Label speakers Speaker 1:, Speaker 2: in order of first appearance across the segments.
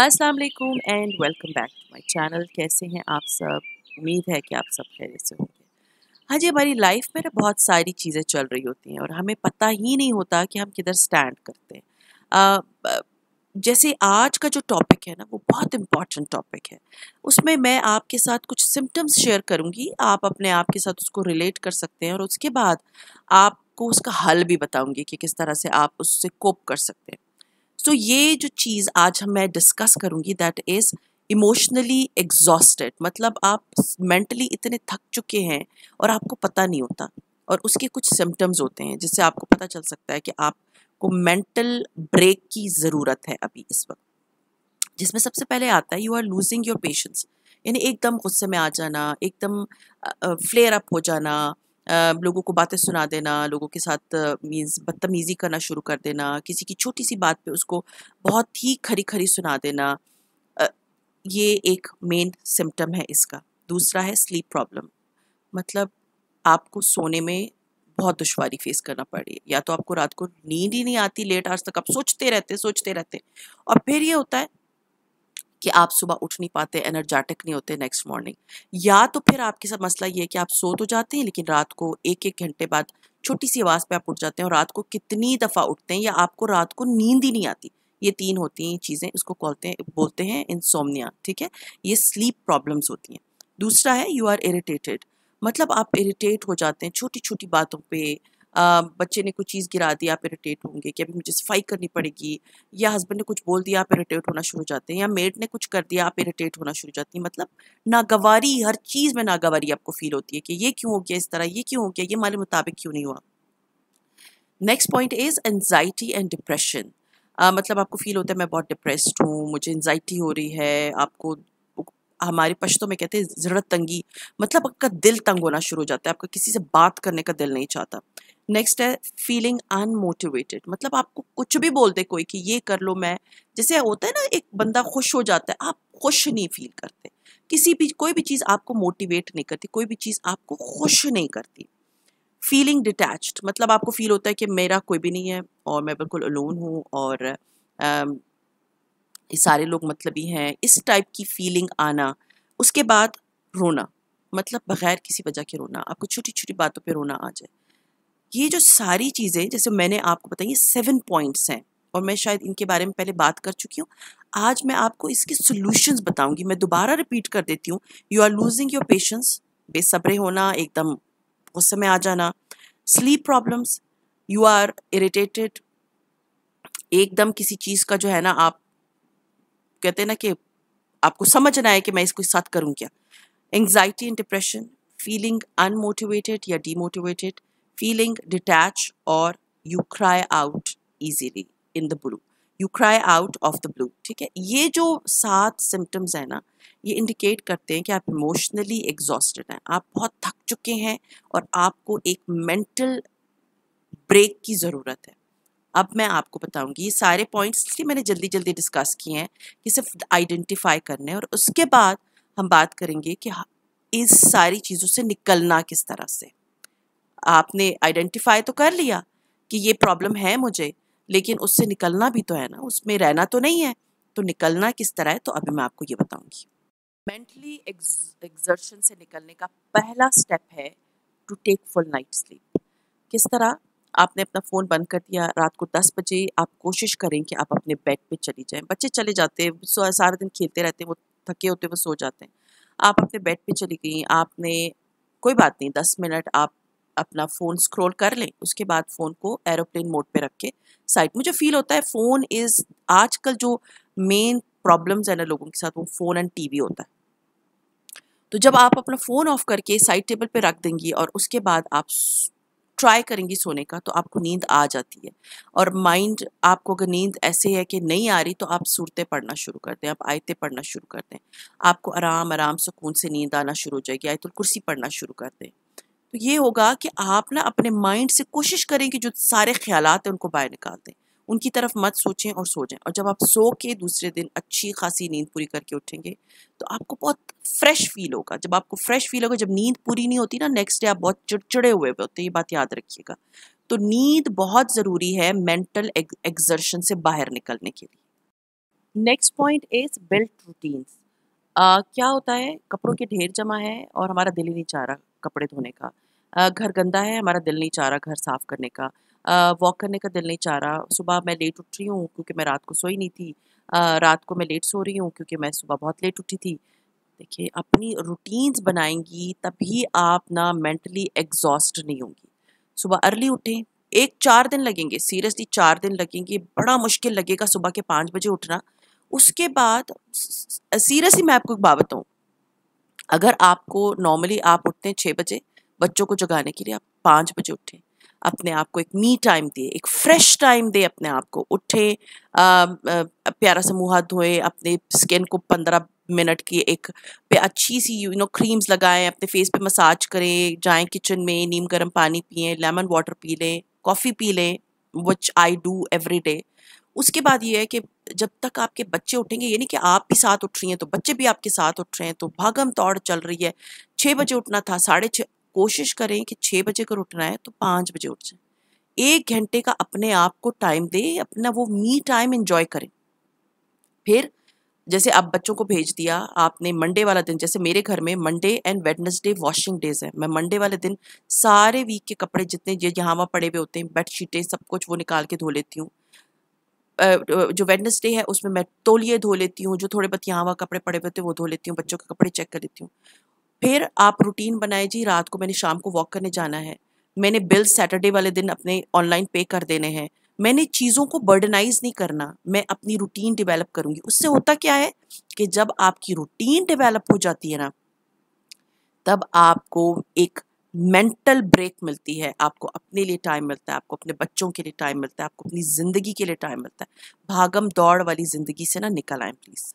Speaker 1: अस्सलाम वालेकुम and welcome back to my channel कैसे हैं आप सब उम्मीद है कि आप सब खैरियत से होंगे जी हमारी लाइफ में ना बहुत सारी चीज़ें चल रही होती हैं और हमें पता ही नहीं होता कि हम किधर स्टैंड करते हैं जैसे आज का जो टॉपिक है ना वो बहुत इम्पॉर्टेंट टॉपिक है उसमें मैं आपके साथ कुछ सिम्टम्स शेयर करूँगी आप अपने आप के साथ उसको रिलेट कर सकते हैं और उसके बाद आपको उसका हल भी बताऊँगी कि किस तरह से आप उससे कोप कर सकते हैं सो ये जो चीज़ आज हम मैं डिस्कस करूँगी दैट इज़ इमोशनली एग्जॉस्टेड मतलब आप मेंटली इतने थक चुके हैं और आपको पता नहीं होता और उसके कुछ सिम्टम्स होते हैं जिससे आपको पता चल सकता है कि आपको मेंटल ब्रेक की ज़रूरत है अभी इस वक्त जिसमें सबसे पहले आता है you are losing your patience यानी एकदम गुस्से में आ जाना एकदम फ्लेयर अप हो जाना लोगों को बातें सुना देना लोगों के साथ मीन्स बदतमीज़ी करना शुरू कर देना किसी की छोटी सी बात पे उसको बहुत ही खरी खरी सुना देना ये एक मेन सिम्टम है इसका दूसरा है स्लीप प्रॉब्लम मतलब आपको सोने में बहुत दुशारी फेस करना है या तो आपको रात को नींद ही नहीं आती लेट आज तक आप सोचते रहते सोचते रहते और फिर ये होता है कि आप सुबह उठ नहीं पाते एनर्जेटिक नहीं होते नेक्स्ट मॉर्निंग या तो फिर आपके साथ मसला ये है कि आप सो तो जाते हैं लेकिन रात को एक एक घंटे बाद छोटी सी आवाज़ पे आप उठ जाते हैं और रात को कितनी दफ़ा उठते हैं या आपको रात को नींद ही नहीं आती ये तीन होती हैं चीज़ें इसको कहते हैं बोलते हैं इंसोमनिया ठीक है ये स्लीप प्रॉब्लम्स होती हैं दूसरा है यू आर इरीटेटेड मतलब आप इरीटेट हो जाते हैं छोटी छोटी बातों पर बच्चे ने कुछ चीज़ गिरा दी आप इरीटेट होंगे कि अभी मुझे सफाई करनी पड़ेगी या हस्बैंड ने कुछ बोल दिया आप इरीटेट होना शुरू हो जाते हैं या मेड ने कुछ कर दिया आप इरीटेट होना शुरू हो जाती हैं मतलब नागवारी हर चीज़ में नागवारी आपको फील होती है कि ये क्यों हो गया इस तरह ये क्यों हो गया ये हमारे मुताबिक क्यों नहीं हुआ next point is anxiety and depression मतलब आपको फील होता है मैं बहुत डिप्रेस्ड हूँ मुझे एनजाइटी हो रही है आपको हमारे पश्तों में कहते हैं जरूरत तंगी मतलब आपका दिल तंग होना शुरू हो जाता है आपका किसी से बात करने का दिल नहीं चाहता नेक्स्ट है फीलिंग अनमोटिवेटेड मतलब आपको कुछ भी बोल दे कोई कि ये कर लो मैं जैसे होता है ना एक बंदा खुश हो जाता है आप खुश नहीं फील करते किसी भी कोई भी चीज़ आपको मोटिवेट नहीं करती कोई भी चीज़ आपको खुश नहीं करती फीलिंग डिटैच्ड मतलब आपको फील होता है कि मेरा कोई भी नहीं है और मैं बिल्कुल अलोन हूँ और ये सारे लोग मतलब ही हैं इस टाइप की फीलिंग आना उसके बाद रोना मतलब बगैर किसी वजह के रोना आपको छोटी छोटी बातों पे रोना आ जाए ये जो सारी चीज़ें जैसे मैंने आपको बताई ये सेवन पॉइंट्स हैं और मैं शायद इनके बारे में पहले बात कर चुकी हूँ आज मैं आपको इसके सोल्यूशंस बताऊंगी मैं दोबारा रिपीट कर देती हूँ you are losing your patience बेसब्रे होना एकदम गुस्से में आ जाना sleep problems you are irritated एकदम किसी चीज़ का जो है ना आप कहते हैं ना कि आपको समझना है कि मैं इसको साथ करूँ क्या anxiety and depression feeling unmotivated या demotivated feeling detached or you cry out easily in the blue you cry out of the blue ठीक है ये जो सात सिम्टम्स हैं ना ये इंडिकेट करते हैं कि आप इमोशनली एग्जॉस्टेड हैं आप बहुत थक चुके हैं और आपको एक मेंटल ब्रेक की ज़रूरत है अब मैं आपको बताऊंगी ये सारे पॉइंट्स इसलिए मैंने जल्दी जल्दी डिस्कस किए हैं कि सिर्फ आइडेंटिफाई करने और उसके बाद हम बात करेंगे कि हाँ, इस सारी चीज़ों से निकलना किस तरह से आपने आइडेंटिफाई तो कर लिया कि ये प्रॉब्लम है मुझे लेकिन उससे निकलना भी तो है ना उसमें रहना तो नहीं है तो निकलना किस तरह है तो अभी मैं आपको ये बताऊंगी मेंटली एग्जर्शन से निकलने का पहला स्टेप है to take full night sleep किस तरह आपने अपना फ़ोन बंद कर दिया रात को दस बजे आप कोशिश करें कि आप अपने बेड पे चली जाएं बच्चे चले जाते हैं सारे दिन खेलते रहते हैं वो थके होते वो सो जाते हैं आप अपने बेड पे चली गई आपने कोई बात नहीं दस मिनट आप अपना फ़ोन स्क्रॉल कर लें उसके बाद फ़ोन को एरोप्लेन मोड पे रख के साइड मुझे फील होता है फ़ोन इज़ आजकल जो मेन प्रॉब्लम्स है ना लोगों के साथ वो फ़ोन एंड टीवी होता है तो जब आप अपना फ़ोन ऑफ करके साइड टेबल पे रख देंगी और उसके बाद आप ट्राई करेंगी सोने का तो आपको नींद आ जाती है और माइंड आपको अगर नींद ऐसे है कि नहीं आ रही तो आप सूरतें पढ़ना शुरू कर दें आप आयतें पढ़ना शुरू कर दें आपको आराम आराम सुकून से नींद आना शुरू हो जाएगी आयतुल कुर्सी पढ़ना शुरू कर दें तो ये होगा कि आप ना अपने माइंड से कोशिश करें कि जो सारे ख्याल हैं उनको बाहर निकाल दें उनकी तरफ मत सोचें और सो जाएं और जब आप सो के दूसरे दिन अच्छी खासी नींद पूरी करके उठेंगे तो आपको बहुत फ्रेश फील होगा जब आपको फ्रेश फील होगा जब नींद पूरी नहीं होती ना नेक्स्ट डे आप बहुत चिड़चिड़े हुए होते हैं ये बात याद रखिएगा तो नींद बहुत ज़रूरी है मेंटल एग्जर्शन से बाहर निकलने के लिए next point is build routines क्या होता है कपड़ों के ढेर जमा है और हमारा दिल ही नहीं चाह रहा कपड़े धोने का घर गंदा है हमारा दिल नहीं चाह रहा घर साफ़ करने का वॉक करने का दिल नहीं चाह रहा सुबह मैं लेट उठ रही हूँ क्योंकि मैं रात को सोई नहीं थी रात को मैं लेट सो रही हूँ क्योंकि मैं सुबह बहुत लेट उठी थी देखिए अपनी रूटीन्स बनाएंगी तभी आप ना मेंटली एग्जॉस्ट नहीं होंगी सुबह अर्ली उठें एक चार दिन लगेंगे सीरियसली चार दिन लगेंगे बड़ा मुश्किल लगेगा सुबह के पाँच बजे उठना उसके बाद सीरियसली मैं आपको एक बात बताऊँ अगर आपको नॉर्मली आप उठते हैं छः बजे बच्चों को जगाने के लिए आप पाँच बजे उठें अपने आप को एक मी टाइम दिए एक फ्रेश टाइम दे अपने आप को उठे प्यारा सा मुँह हाथ धोए अपने स्किन को पंद्रह मिनट की एक पे अच्छी सी यू नो क्रीम्स लगाएं अपने फेस पे मसाज करें जाएं किचन में नीम गर्म पानी पिए लेमन वाटर पी लें कॉफ़ी पी लें which I do every day उसके बाद ये है कि जब तक आपके बच्चे उठेंगे ये नहीं कि आप भी साथ उठ रही हैं तो बच्चे भी आपके साथ उठ रहे हैं तो भागम दौड़ चल रही है छः बजे उठना था साढ़े छः कोशिश करें कि छः बजे अगर उठना है तो पाँच बजे उठ जाए एक घंटे का अपने आप को टाइम दे अपना वो मी टाइम इंजॉय करें फिर जैसे आप बच्चों को भेज दिया आपने मंडे वाला दिन जैसे मेरे घर में Monday and Wednesday washing days है मैं मंडे वाले दिन सारे वीक के कपड़े जितने जहाँ वहाँ पड़े हुए होते हैं बेड सब कुछ वो निकाल के धो लेती हूँ जो वेडनेसडे है उसमें मैं तोलिए धो लेती हूँ जो थोड़े बहुत यहाँ वहाँ कपड़े पड़े हुए थे वो धो लेती हूँ बच्चों के कपड़े चेक कर लेती हूँ फिर आप रूटीन बनाए जी रात को मैंने शाम को वॉक करने जाना है मैंने बिल सैटरडे वाले दिन अपने ऑनलाइन पे कर देने हैं मैंने चीज़ों को बर्डनाइज नहीं करना मैं अपनी रूटीन डिवेलप करूँगी उससे होता क्या है कि जब आपकी रूटीन डिवेलप हो जाती है ना तब आपको एक मेंटल ब्रेक मिलती है आपको अपने लिए टाइम मिलता है आपको अपने बच्चों के लिए टाइम मिलता है आपको अपनी ज़िंदगी के लिए टाइम मिलता है भागम दौड़ वाली ज़िंदगी से ना निकल आए please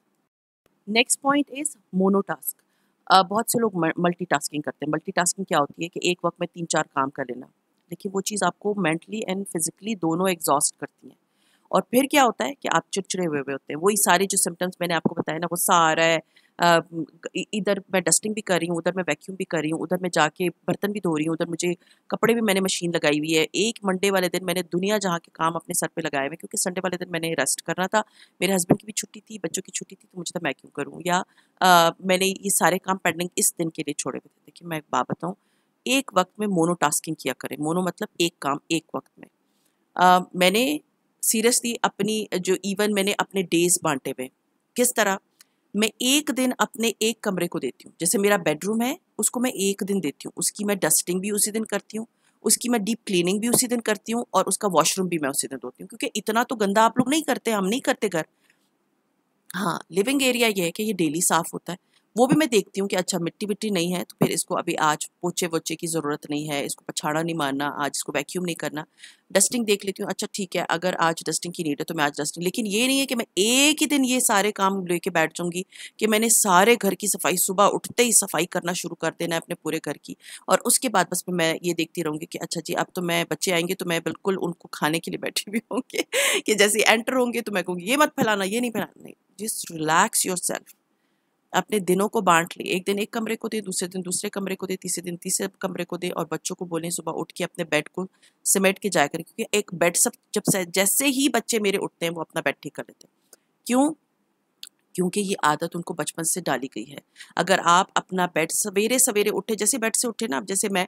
Speaker 1: next point is monotask बहुत से लोग मल्टीटास्किंग करते हैं मल्टीटास्किंग क्या होती है कि एक वक्त में तीन चार काम कर लेना लेकिन वो चीज़ आपको मेंटली एंड फिज़िकली दोनों एग्जॉस्ट करती हैं और फिर क्या होता है कि आप चिड़चिड़े हुए हुए होते हैं वही सारे जो सिम्टम्स मैंने आपको बताया ना वो सारा है इधर मैं डस्टिंग भी कर रही हूँ उधर मैं वैक्यूम भी कर रही हूँ उधर मैं जाके बर्तन भी धो रही हूँ उधर मुझे कपड़े भी मैंने मशीन लगाई हुई है एक मंडे वाले दिन मैंने दुनिया जहाँ के काम अपने सर पर लगाए हुए क्योंकि संडे वाले दिन मैंने रेस्ट करना था मेरे हस्बैंड की भी छुट्टी थी बच्चों की छुट्टी थी तो मुझे तो मैं क्यों करूँ या मैंने ये सारे काम पेंडिंग इस दिन के लिए छोड़े हुए थे देखिए मैं एक बात बताऊँ एक वक्त में मोनो टास्किंग किया करें मोनो मतलब एक काम एक वक्त में आ, मैंने सीरियसली अपनी जो इवन मैंने अपने डेज बांटे हुए किस तरह मैं एक दिन अपने एक कमरे को देती हूँ जैसे मेरा बेडरूम है उसको मैं एक दिन देती हूँ उसकी मैं डस्टिंग भी उसी दिन करती हूँ उसकी मैं डीप क्लीनिंग भी उसी दिन करती हूँ और उसका वॉशरूम भी मैं उसी दिन धोती हूँ क्योंकि इतना तो गंदा आप लोग नहीं करते हम नहीं करते घर हाँ लिविंग एरिया ये है कि ये डेली साफ़ होता है वो भी मैं देखती हूँ कि अच्छा मिट्टी मिट्टी नहीं है तो फिर इसको अभी आज पोचे वोचे की ज़रूरत नहीं है इसको पछाड़ा नहीं मारना आज इसको वैक्यूम नहीं करना डस्टिंग देख लेती हूँ अच्छा ठीक है अगर आज डस्टिंग की नीड है तो मैं आज डस्टिंग लेकिन ये नहीं है कि मैं एक ही दिन ये सारे काम लेके बैठ जाऊँगी कि मैंने सारे घर की सफाई सुबह उठते ही सफाई करना शुरू कर देना है अपने पूरे घर की और उसके बाद बस मैं ये देखती रहूँगी कि अच्छा जी अब तो मैं बच्चे आएंगे तो मैं बिल्कुल उनको खाने के लिए बैठी हुई होंगी कि जैसे एंटर होंगे तो मैं कहूँगी ये मत फैलाना ये नहीं फैलाना नहीं जस्ट रिलैक्स योर सेल्फ अपने दिनों को बांट लें एक दिन एक कमरे को दे दूसरे दिन दूसरे कमरे को दे तीसरे दिन तीसरे कमरे को दे और बच्चों को बोलें सुबह उठ के अपने बेड को सिमेट के जाया करें क्योंकि एक बेड सब जब जैसे ही बच्चे मेरे उठते हैं वो अपना बेड ठीक कर लेते हैं क्यों क्योंकि ये आदत उनको बचपन से डाली गई है अगर आप अपना बेड सवेरे सवेरे उठे जैसे बेड से उठे ना आप जैसे मैं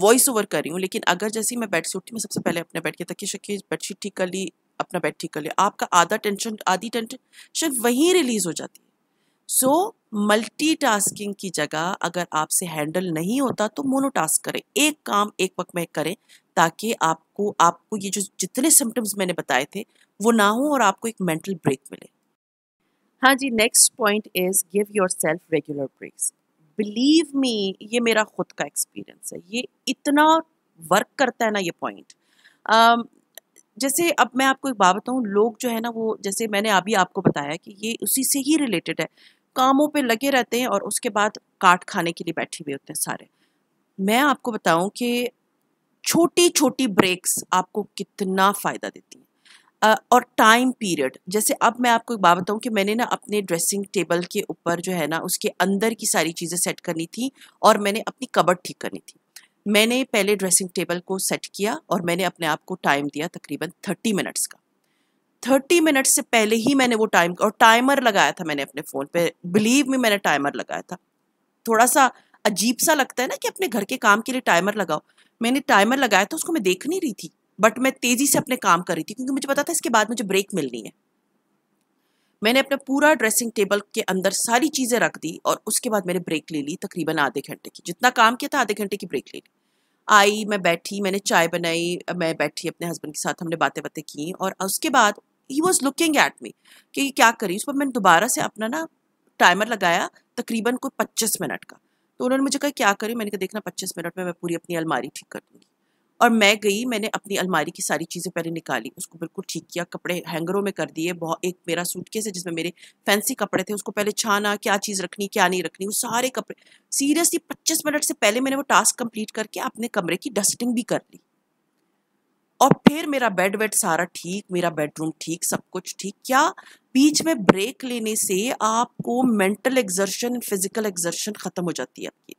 Speaker 1: वॉइस ओवर कर रही हूँ लेकिन अगर जैसे मैं बेड से उठी मैं सबसे पहले अपने बेड के तकिए शक्की बेडशीट ठीक कर ली अपना बेड ठीक कर लिया आपका आधा टेंशन आधी टेंशन वहीं रिलीज़ हो जाती है सो मल्टीटास्किंग की जगह अगर आपसे हैंडल नहीं होता तो मोनोटास्क करें एक काम एक वक्त में करें ताकि आपको आपको ये जो जितने सिम्टम्स मैंने बताए थे वो ना हो और आपको एक मेंटल ब्रेक मिले हाँ जी next point is give yourself regular breaks believe me ये मेरा खुद का एक्सपीरियंस है ये इतना वर्क करता है ना ये पॉइंट um, जैसे अब मैं आपको एक बात बताऊँ लोग जो है ना वो जैसे मैंने अभी आपको बताया कि ये उसी से ही रिलेटेड है कामों पे लगे रहते हैं और उसके बाद काट खाने के लिए बैठे हुए होते हैं सारे मैं आपको बताऊं कि छोटी छोटी ब्रेक्स आपको कितना फ़ायदा देती हैं और टाइम पीरियड जैसे अब मैं आपको एक बात बताऊं कि मैंने ना अपने ड्रेसिंग टेबल के ऊपर जो है ना उसके अंदर की सारी चीज़ें सेट करनी थी और मैंने अपनी कबर ठीक करनी थी मैंने पहले ड्रेसिंग टेबल को सेट किया और मैंने अपने आप को टाइम दिया तकरीबन थर्टी मिनट्स का थर्टी मिनट से पहले ही मैंने वो टाइम और टाइमर लगाया था मैंने अपने फ़ोन पे बिलीव में मैंने टाइमर लगाया था थोड़ा सा अजीब सा लगता है ना कि अपने घर के काम के लिए टाइमर लगाओ मैंने टाइमर लगाया था उसको मैं देख नहीं रही थी बट मैं तेज़ी से अपने काम कर रही थी क्योंकि मुझे पता था इसके बाद मुझे ब्रेक मिलनी है मैंने अपना पूरा ड्रेसिंग टेबल के अंदर सारी चीज़ें रख दी और उसके बाद मैंने ब्रेक ले ली तकरीबन आधे घंटे की जितना काम किया था आधे घंटे की ब्रेक ले ली आई मैं बैठी मैंने चाय बनाई मैं बैठी अपने हस्बैंड के साथ हमने बातें बातें की और उसके बाद ही वॉज लुकिंग एट मी कि क्या करी उस पर मैंने दोबारा से अपना ना टाइमर लगाया तकरीबन कोई पच्चीस मिनट का तो उन्होंने मुझे कहा क्या करी मैंने कहा देखना पच्चीस मिनट में मैं पूरी अपनी अलमारी ठीक कर दूँगी और मैं गई मैंने अपनी अलमारी की सारी चीज़ें पहले निकाली उसको बिल्कुल ठीक किया कपड़े हैंगरों में कर दिए बहुत एक मेरा सूटकेस है जिसमें मेरे फैंसी कपड़े थे उसको पहले छाना क्या चीज़ रखनी क्या नहीं रखनी वो सारे कपड़े सीरियसली पच्चीस मिनट से पहले मैंने वो टास्क कंप्लीट करके अपने कमरे की डस्टिंग भी कर ली और फिर मेरा बेड वेड सारा ठीक मेरा बेडरूम ठीक सब कुछ ठीक क्या बीच में ब्रेक लेने से आपको मेंटल एग्जर्शन फिजिकल एग्जर्शन ख़त्म हो जाती है आपकी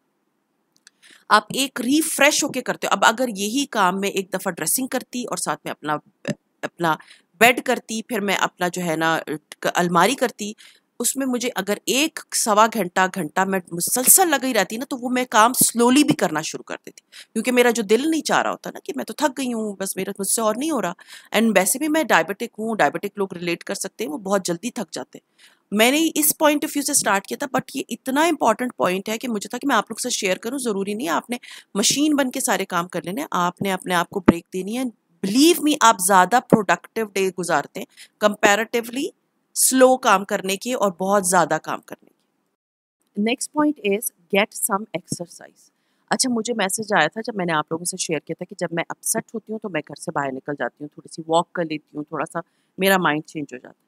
Speaker 1: आप एक रिफ्रेश होके करते हो अब अगर यही काम मैं एक दफ़ा ड्रेसिंग करती और साथ में अपना अपना बेड करती फिर मैं अपना जो है ना अलमारी करती उसमें मुझे अगर एक सवा घंटा घंटा मैं मुसलसल लगी रहती ना तो वो मैं काम स्लोली भी करना शुरू कर देती क्योंकि मेरा जो दिल नहीं चाह रहा होता ना कि मैं तो थक गई हूँ बस मेरा मुझसे और नहीं हो रहा एंड वैसे भी मैं डायबिटिक हूँ डायबिटिक लोग रिलेट कर सकते हैं वो बहुत जल्दी थक जाते हैं मैंने इस पॉइंट ऑफ व्यू से स्टार्ट किया था बट ये इतना इंपॉर्टेंट पॉइंट है कि मुझे था कि मैं आप लोग से शेयर करूँ ज़रूरी नहीं आपने मशीन बन के सारे काम कर लेने आपने अपने आप को ब्रेक देनी है बिलीव मी आप ज़्यादा प्रोडक्टिव डे गुजारते हैं कंपेरेटिवली स्लो काम करने की और बहुत ज़्यादा काम करने की next point is get some exercise अच्छा मुझे मैसेज आया था जब मैंने आप लोगों से शेयर किया था कि जब मैं अपसेट होती हूँ तो मैं घर से बाहर निकल जाती हूँ थोड़ी सी वॉक कर लेती हूँ थोड़ा सा मेरा माइंड चेंज हो जाता है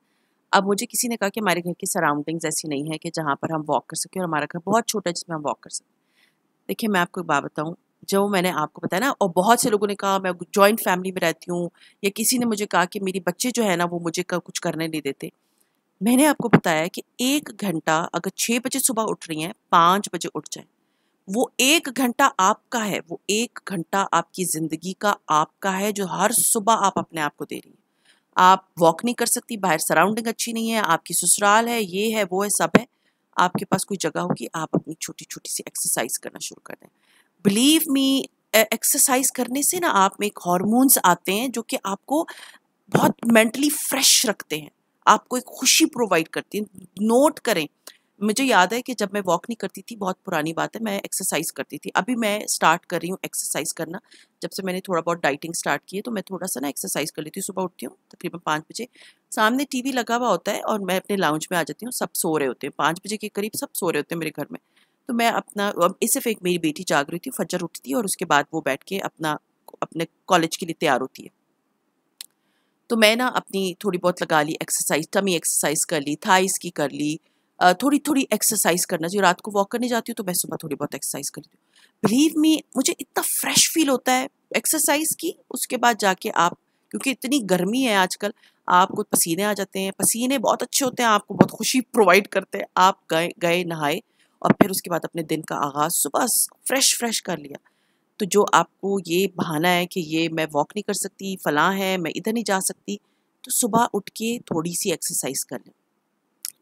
Speaker 1: अब मुझे किसी ने कहा कि हमारे घर की सराउंडिंग्स ऐसी नहीं है कि जहाँ पर हम वॉक कर सकें और हमारा घर बहुत छोटा है जिसमें हम वॉक कर सकें देखिए मैं आपको एक बात बताऊँ जो मैंने आपको बताया ना और बहुत से लोगों ने कहा मैं जॉइंट फैमिली में रहती हूँ या किसी ने मुझे कहा कि मेरी बच्चे जो है ना वो मुझे कुछ करने नहीं देते मैंने आपको बताया कि एक घंटा अगर छः बजे सुबह उठ रही हैं पाँच बजे उठ जाए वो एक घंटा आपका है वो एक घंटा आपकी ज़िंदगी का आपका है जो हर सुबह आप अपने आप को दे रही हैं आप वॉक नहीं कर सकती बाहर सराउंडिंग अच्छी नहीं है आपकी ससुराल है ये है वो है सब है आपके पास कोई जगह होगी आप अपनी छोटी छोटी सी एक्सरसाइज करना शुरू कर दें बिलीव मी एक्सरसाइज करने से ना आप में एक हॉर्मोन्स आते हैं जो कि आपको बहुत मेंटली फ्रेश रखते हैं आपको एक खुशी प्रोवाइड करती है नोट करें मुझे याद है कि जब मैं वॉक नहीं करती थी बहुत पुरानी बात है मैं एक्सरसाइज करती थी अभी मैं स्टार्ट कर रही हूँ एक्सरसाइज करना जब से मैंने थोड़ा बहुत डाइटिंग स्टार्ट की है तो मैं थोड़ा सा ना एक्सरसाइज कर लेती हूँ सुबह उठती हूँ तकरीबन पाँच बजे सामने टीवी लगा हुआ होता है और मैं अपने लाउंज में आ जाती हूँ सब सो रहे होते हैं पाँच बजे के करीब सब सो रहे होते हैं मेरे घर में तो मैं अपना सिर्फ एक मेरी बेटी जाग रही थी फजर उठती है और उसके बाद वो बैठ के अपना अपने कॉलेज के लिए तैयार होती है तो मैं ना अपनी थोड़ी बहुत लगा ली एक्सरसाइज टमी एक्सरसाइज कर ली थाइस की कर ली थोड़ी थोड़ी एक्सरसाइज करना चाहिए रात को वॉक करने जाती हूँ तो मैं सुबह थोड़ी बहुत एक्सरसाइज करती हूँ बिलीव मी मुझे इतना फ्रेश फील होता है एक्सरसाइज की उसके बाद जाके आप क्योंकि इतनी गर्मी है आजकल आपको पसीने आ जाते हैं पसीने बहुत अच्छे होते हैं आपको बहुत खुशी प्रोवाइड करते हैं आप गए गए नहाए और फिर उसके बाद अपने दिन का आगाज़ सुबह फ्रेश फ्रेश कर लिया तो जो आपको ये बहाना है कि ये मैं वॉक नहीं कर सकती फ़लाँ है मैं इधर नहीं जा सकती तो सुबह उठ के थोड़ी सी एक्सरसाइज कर लें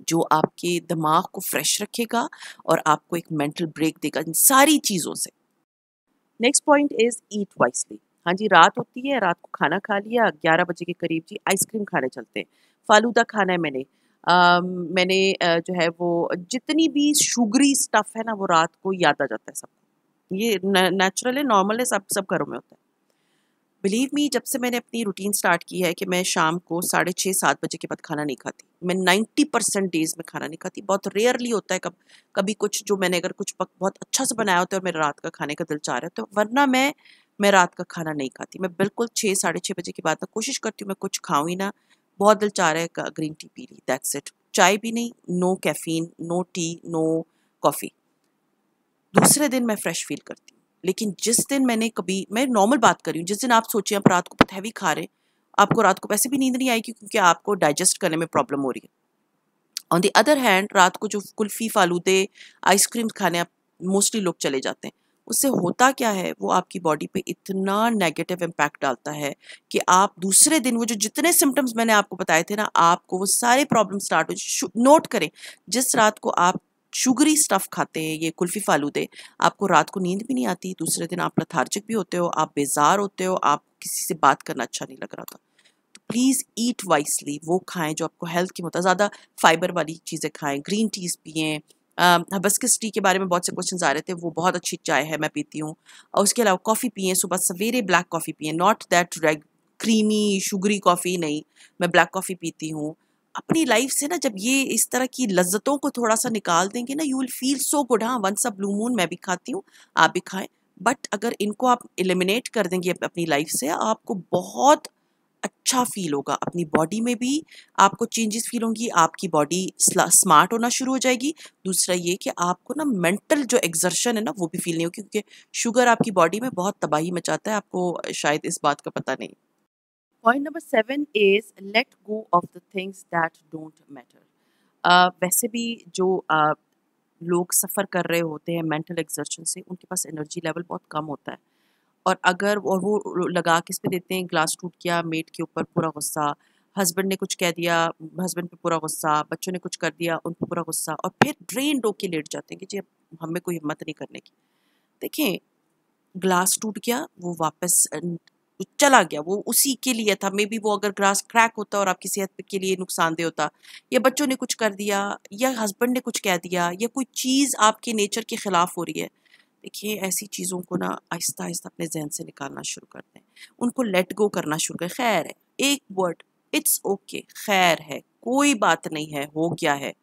Speaker 1: जो आपके दिमाग को फ्रेश रखेगा और आपको एक मेंटल ब्रेक देगा इन सारी चीज़ों से next point is eat wisely हाँ जी रात होती है रात को खाना खा लिया ग्यारह बजे के करीब जी आइसक्रीम खाने चलते हैं फालूदा खाना है मैंने आ, मैंने जो है वो जितनी भी शुगरी स्टफ़ है ना वो रात को याद आ जाता है सबको ये नेचुरल है नॉर्मल है सब सब घरों में होता है बिलीव मी जब से मैंने अपनी रूटीन स्टार्ट की है कि मैं शाम को साढ़े छः सात बजे के बाद खाना नहीं खाती मैं नाइन्टी परसेंट डेज में खाना नहीं खाती बहुत रेयरली होता है कब कभी कुछ जो मैंने अगर कुछ पक बहुत अच्छा से बनाया होता है और मेरा रात का खाने का दिल चाह रहा है तो वरना मैं मैं रात का खाना नहीं खाती मैं बिल्कुल छः साढ़े छः बजे के बाद ना कोशिश करती हूँ मैं कुछ खाऊँ ही ना बहुत दिल चाह रहा है ग्रीन टी पी ली दैट्स इट चाय भी नहीं no caffeine no tea no coffee दूसरे दिन मैं फ्रेश फील करती हूँ लेकिन जिस दिन मैंने कभी मैं नॉर्मल बात कर रही हूँ जिस दिन आप सोचिए आप रात को बहुत हैवी खा रहे आपको रात को वैसे भी नींद नहीं आएगी क्योंकि आपको डाइजेस्ट करने में प्रॉब्लम हो रही है ऑन दी अदर हैंड रात को जो कुल्फ़ी फालूदे आइसक्रीम खाने आप मोस्टली लोग चले जाते हैं उससे होता क्या है वो आपकी बॉडी पे इतना नेगेटिव इम्पैक्ट डालता है कि आप दूसरे दिन वो जो जितने सिम्टम्स मैंने आपको बताए थे ना आपको वो सारे प्रॉब्लम स्टार्ट हो नोट करें जिस रात को आप शुगरी स्टफ़ खाते हैं ये कुल्फ़ी फालूदे आपको रात को नींद भी नहीं आती दूसरे दिन आप लथार्जिक भी होते हो आप बेजार होते हो आप किसी से बात करना अच्छा नहीं लग रहा था तो प्लीज़ ईट वाइसली वो खाएं जो आपको हेल्थ की मतलब ज़्यादा फाइबर वाली चीज़ें खाएं ग्रीन टीज़ पिए हबस्किस टी के बारे में बहुत से क्वेश्चन आ रहे थे वो बहुत अच्छी चाय है मैं पीती हूँ और उसके अलावा कॉफ़ी पिए सुबह सवेरे ब्लैक कॉफ़ी पिए not that reg creamy sugary coffee नहीं मैं ब्लैक कॉफ़ी पीती हूँ अपनी लाइफ से ना जब ये इस तरह की लज्जतों को थोड़ा सा निकाल देंगे ना you will feel so good हाँ वन सब ब्लू मून मैं भी खाती हूँ आप भी खाएं बट अगर इनको आप एलिमिनेट कर देंगे अपनी लाइफ से आपको बहुत अच्छा फील होगा अपनी बॉडी में भी आपको चेंजेस फील होंगी आपकी बॉडी स्मार्ट होना शुरू हो जाएगी दूसरा ये कि आपको ना मेंटल जो एग्जर्शन है ना वो भी फील नहीं होगी क्योंकि शुगर आपकी बॉडी में बहुत तबाही मचाता है आपको शायद इस बात का पता नहीं point number seven is let go of the things that don't matter वैसे भी जो uh, लोग सफ़र कर रहे होते हैं मेंटल एग्जर्शन से उनके पास एनर्जी लेवल बहुत कम होता है और अगर और वो लगा किस पे देते हैं ग्लास टूट गया मेट के ऊपर पूरा गुस्सा हस्बैंड ने कुछ कह दिया हस्बैंड पे पूरा गुस्सा बच्चों ने कुछ कर दिया उन पर पूरा गुस्सा और फिर ड्रेन डो के लेट जाते हैं कि जी अब हमें कोई हिम्मत नहीं करने की देखें ग्लास टूट गया वो वापस तो चला गया वो उसी के लिए था मे बी वो अगर ग्रास क्रैक होता और आपकी सेहत के लिए नुकसानदेह होता या बच्चों ने कुछ कर दिया या हस्बैंड ने कुछ कह दिया या कोई चीज़ आपके नेचर के ख़िलाफ़ हो रही है देखिए ऐसी चीज़ों को ना आहिस्ता आहिस्ता अपने जहन से निकालना शुरू कर दें उनको लेट गो करना शुरू करें खैर है एक वर्ड इट्स ओके खैर है कोई बात नहीं है हो गया है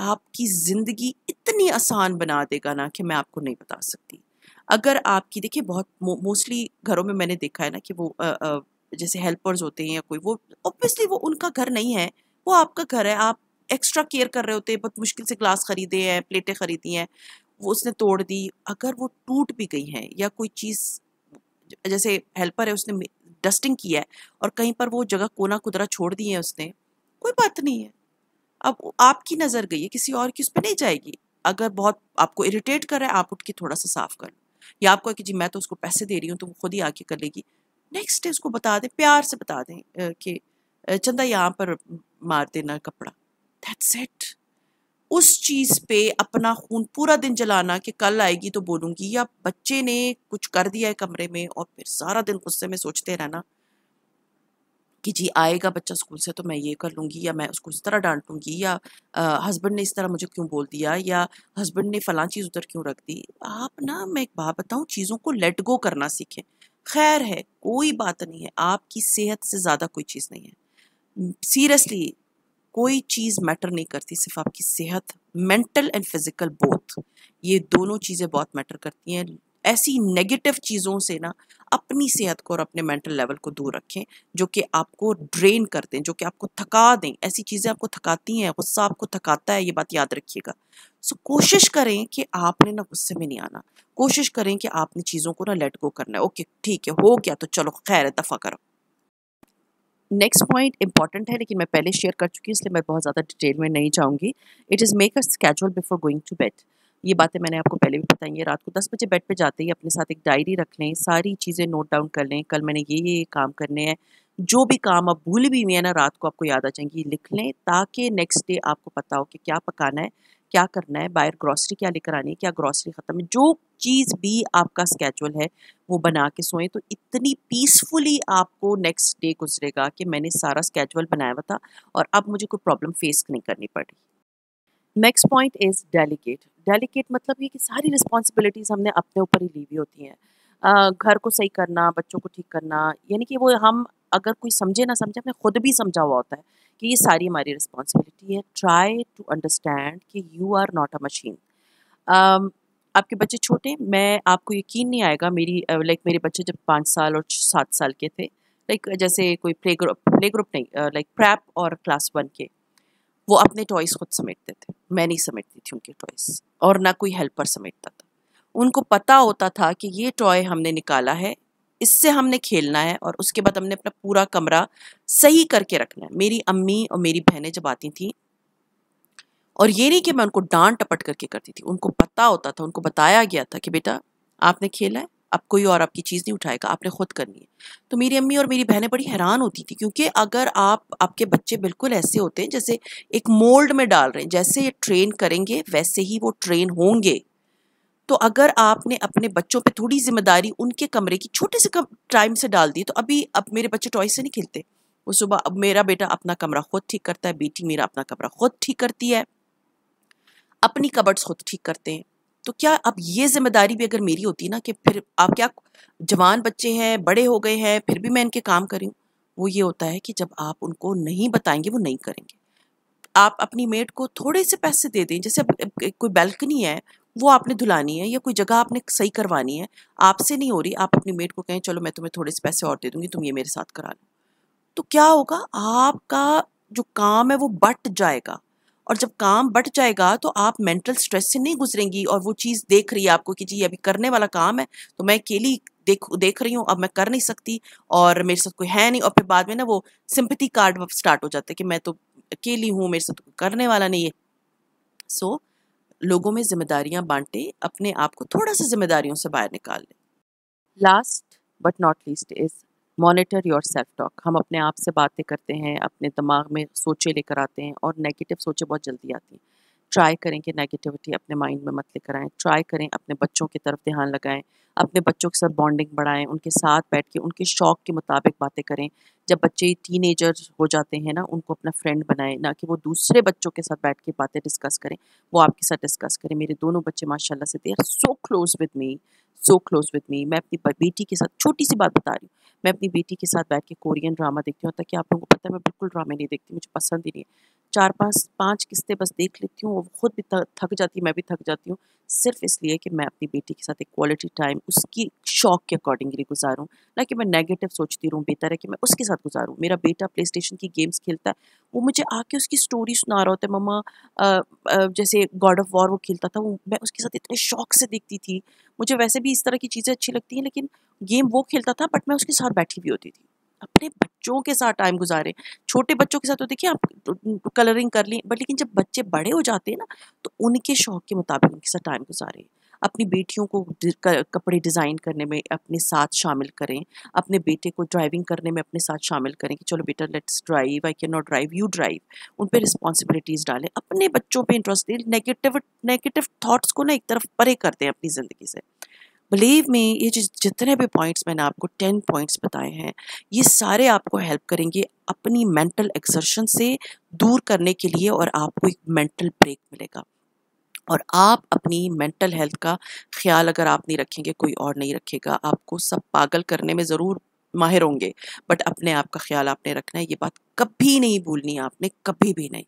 Speaker 1: आपकी ज़िंदगी इतनी आसान बना देगा ना कि मैं आपको नहीं बता सकती अगर आपकी देखिए बहुत मोस्टली घरों में मैंने देखा है ना कि वो आ, आ, जैसे हेल्पर्स होते हैं या कोई वो ऑब्वियसली वो उनका घर नहीं है वो आपका घर है आप एक्स्ट्रा केयर कर रहे होते हैं बहुत मुश्किल से ग्लास खरीदे हैं प्लेटें खरीदी हैं वो उसने तोड़ दी अगर वो टूट भी गई हैं या कोई चीज़ जैसे हेल्पर है उसने डस्टिंग किया है और कहीं पर वो जगह कोना कुदरा छोड़ दी है उसने कोई बात नहीं है अब आपकी नज़र गई है किसी और की उस पर नहीं जाएगी अगर बहुत आपको इरिटेट कर रहा है आप उठ के थोड़ा सा साफ कर या आपको कि जी मैं तो उसको पैसे दे रही हूँ तो वो खुद ही आके कर लेगी नेक्स्ट डे उसको बता दें प्यार से बता दें कि चंदा यहाँ पर मार देना कपड़ा दैट्स इट उस चीज़ पे अपना खून पूरा दिन जलाना कि कल आएगी तो बोलूँगी या बच्चे ने कुछ कर दिया है कमरे में और फिर सारा दिन गुस्से में सोचते रहना कि जी आएगा बच्चा स्कूल से तो मैं ये कर लूँगी या मैं उसको इस तरह डांट लूँगी या हस्बैंड ने इस तरह मुझे क्यों बोल दिया या हस्बैंड ने फ़लाँ चीज़ उधर क्यों रख दी आप ना मैं एक बात बताऊँ चीज़ों को लेट गो करना सीखें खैर है कोई बात नहीं है आपकी सेहत से ज़्यादा कोई चीज़ नहीं है सीरियसली कोई चीज़ मैटर नहीं करती सिर्फ आपकी सेहत मेंटल एंड फिज़िकल बोथ ये दोनों चीज़ें बहुत मैटर करती हैं ऐसी नेगेटिव चीज़ों से ना अपनी सेहत को और अपने मेंटल लेवल को दूर रखें जो कि आपको ड्रेन कर दें जो कि आपको थका दें ऐसी चीज़ें आपको थकाती हैं गुस्सा आपको थकाता है ये बात याद रखिएगा सो so, कोशिश करें कि आपने ना गुस्से में नहीं आना कोशिश करें कि आपने चीज़ों को ना लेट गो करना है ओके ठीक है हो गया तो चलो खैर दफ़ा करो नेक्स्ट पॉइंट इंपॉर्टेंट है लेकिन मैं पहले शेयर कर चुकी हूँ इसलिए मैं बहुत ज़्यादा डिटेल में नहीं जाऊँगी it is make a schedule before going to bed ये बातें मैंने आपको पहले भी बताई हैं रात को दस बजे बेड पे जाते ही अपने साथ एक डायरी रख लें सारी चीज़ें नोट डाउन कर लें कल मैंने ये ये काम करने हैं जो भी काम आप भूल भी हुए हैं ना रात को आपको याद आ जाएंगी लिख लें ताकि नेक्स्ट डे आपको पता हो कि क्या पकाना है क्या करना है बाहर ग्रॉसरी क्या लेकर आनी है क्या ग्रॉसरी ख़त्म है जो चीज़ भी आपका स्केचुअल है वो बना के सोएं तो इतनी पीसफुली आपको नेक्स्ट डे गुजरेगा कि मैंने सारा स्केचुअल बनाया हुआ था और अब मुझे कोई प्रॉब्लम फेस नहीं करनी पड़ी next point is delegate delegate मतलब ये कि सारी रिस्पॉन्सिबिलिटीज़ हमने अपने ऊपर ही ली हुई होती हैं घर को सही करना बच्चों को ठीक करना यानी कि वो हम अगर कोई समझे ना समझे हमने खुद भी समझा हुआ होता है कि ये सारी हमारी रिस्पॉन्सिबिलिटी है ट्राई टू अंडरस्टैंड कि you are not a machine आपके बच्चे छोटे मैं आपको यकीन नहीं आएगा मेरी लाइक मेरे बच्चे जब पाँच साल और सात साल के थे लाइक जैसे कोई प्ले ग्रुप प्ले ग्रुप नहीं लाइक प्रैप और क्लास वन के वो अपने टॉयज़ खुद समेटते थे मैं नहीं समेटती थी उनके टॉयस और ना कोई हेल्पर समेटता था उनको पता होता था कि ये टॉय हमने निकाला है इससे हमने खेलना है और उसके बाद हमने अपना पूरा कमरा सही करके रखना है मेरी अम्मी और मेरी बहनें जब आती थी और ये नहीं कि मैं उनको डांट टपट करके करती थी उनको पता होता था उनको बताया गया था कि बेटा आपने खेला है अब कोई और आपकी चीज़ नहीं उठाएगा आपने खुद करनी है तो मेरी अम्मी और मेरी बहनें बड़ी हैरान होती थी क्योंकि अगर आप आपके बच्चे बिल्कुल ऐसे होते हैं जैसे एक मोल्ड में डाल रहे हैं जैसे ये ट्रेन करेंगे वैसे ही वो ट्रेन होंगे तो अगर आपने अपने बच्चों पे थोड़ी जिम्मेदारी उनके कमरे की छोटे से कम टाइम से डाल दी तो अभी अब मेरे बच्चे टॉय से नहीं खेलते वो सुबह अब मेरा बेटा अपना कमरा खुद ठीक करता है बेटी मेरा अपना कमरा खुद ठीक करती है अपनी कबर्ड्स खुद ठीक करते हैं तो क्या अब ये जिम्मेदारी भी अगर मेरी होती ना कि फिर आप क्या जवान बच्चे हैं बड़े हो गए हैं फिर भी मैं इनके काम करी वो ये होता है कि जब आप उनको नहीं बताएंगे वो नहीं करेंगे आप अपनी मेड को थोड़े से पैसे दे दें जैसे कोई बैल्कनी है वो आपने धुलानी है या कोई जगह आपने सही करवानी है आपसे नहीं हो रही आप अपनी मेड को कहें चलो मैं तुम्हें थोड़े से पैसे और दे दूंगी तुम ये मेरे साथ करा लो तो क्या होगा आपका जो काम है वो बट जाएगा और जब काम बट जाएगा तो आप मेंटल स्ट्रेस से नहीं गुजरेंगी और वो चीज़ देख रही है आपको कि जी अभी करने वाला काम है तो मैं अकेली देख देख रही हूँ अब मैं कर नहीं सकती और मेरे साथ कोई है नहीं और फिर बाद में ना वो सिंपथी कार्ड स्टार्ट हो जाता है कि मैं तो अकेली हूँ मेरे साथ कोई करने वाला नहीं है सो so, लोगों में जिम्मेदारियां बांटे अपने आप को थोड़ा सा जिम्मेदारियों से बाहर निकाल लें last but not least is monitor your self talk हम अपने आप से बातें करते हैं अपने दिमाग में सोचे लेकर आते हैं और नेगेटिव सोचे बहुत जल्दी आती हैं ट्राई करें कि नेगेटिविटी अपने माइंड में मत लेकर आएँ ट्राई करें अपने बच्चों की तरफ ध्यान लगाएं अपने बच्चों के साथ बॉन्डिंग बढ़ाएं उनके साथ बैठ के उनके शौक़ के मुताबिक बातें करें जब बच्चे टीन हो जाते हैं ना उनको अपना फ्रेंड बनाएं ना कि वो दूसरे बच्चों के साथ बैठ के बातें डिस्कस करें वो आपके साथ डिस्कस करें मेरे दोनों बच्चे माशाल्लाह से they are so close with me so close with me मैं अपनी बेटी के साथ छोटी सी बात बता रही हूँ मैं अपनी बेटी के साथ बैठ के कोरियन ड्रामा देखती हूँ ताकि आप लोगों को पता है मैं बिल्कुल ड्रामे नहीं देखती मुझे पसंद ही नहीं है चार पाँच पाँच किस्तें बस देख लेती हूँ वो खुद भी थक जाती मैं भी थक जाती हूँ सिर्फ इसलिए कि मैं अपनी बेटी के साथ एक क्वालिटी टाइम उसकी शौक के अकॉर्डिंगली गुजारूँ ना कि मैं नेगेटिव सोचती रहूँ बेहतर है कि मैं उसके साथ गुजारूँ मेरा बेटा प्ले स्टेशन की गेम्स खेलता है वो मुझे आके उसकी स्टोरी सुना रहा होता है मम्मा जैसे गॉड ऑफ वॉर वो खेलता था वो मैं उसके साथ इतने शौक से देखती थी मुझे वैसे भी इस तरह की चीज़ें अच्छी लगती हैं लेकिन गेम वो खेलता था बट मैं उसके साथ बैठी हुई होती थी अपने बच्चों के साथ टाइम गुजारें छोटे बच्चों के साथ तो देखिए आप कलरिंग तो, तो कर लें बट लेकिन जब बच्चे बड़े हो जाते हैं ना तो उनके शौक के मुताबिक उनके साथ टाइम गुजारें अपनी बेटियों को कपड़े डिज़ाइन करने में अपने साथ शामिल करें अपने बेटे को ड्राइविंग करने में अपने साथ शामिल करें कि चलो बेटा let's drive I can not drive you drive उन पर रिस्पॉन्सिबिलिटीज़ डालें अपने बच्चों पर इंटरेस्ट दें नेगेटिव नेगेटिव थाट्स को ना एक तरफ परे करते हैं अपनी ज़िंदगी से बिलीव मी ये जितने भी पॉइंट्स मैंने आपको टेन पॉइंट्स बताए हैं ये सारे आपको हेल्प करेंगे अपनी मेंटल एक्सर्शन से दूर करने के लिए और आपको एक मेंटल ब्रेक मिलेगा और आप अपनी मेंटल हेल्थ का ख्याल अगर आप नहीं रखेंगे कोई और नहीं रखेगा आपको सब पागल करने में ज़रूर माहिर होंगे बट अपने आप का ख्याल आपने रखना है ये बात कभी नहीं भूलनी आपने कभी भी नहीं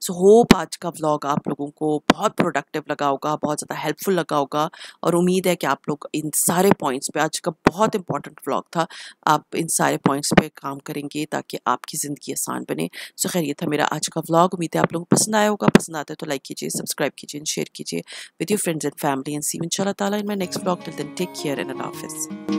Speaker 1: सो होप आज का व्लॉग आप लोगों को बहुत प्रोडक्टिव लगा होगा बहुत ज़्यादा हेल्पफुल लगा होगा और उम्मीद है कि आप लोग इन सारे पॉइंट्स पे आज का बहुत इंपॉर्टेंट व्लॉग था आप इन सारे पॉइंट्स पे काम करेंगे ताकि आपकी ज़िंदगी आसान बने सो खैर ये था मेरा आज का व्लॉग उम्मीद है आप लोगों को पसंद आया होगा पसंद आता है तो लाइक कीजिए सब्सक्राइब कीजिए शेयर कीजिए with your friends and family and see इन शाला in my next blog till then take care and हाफिज़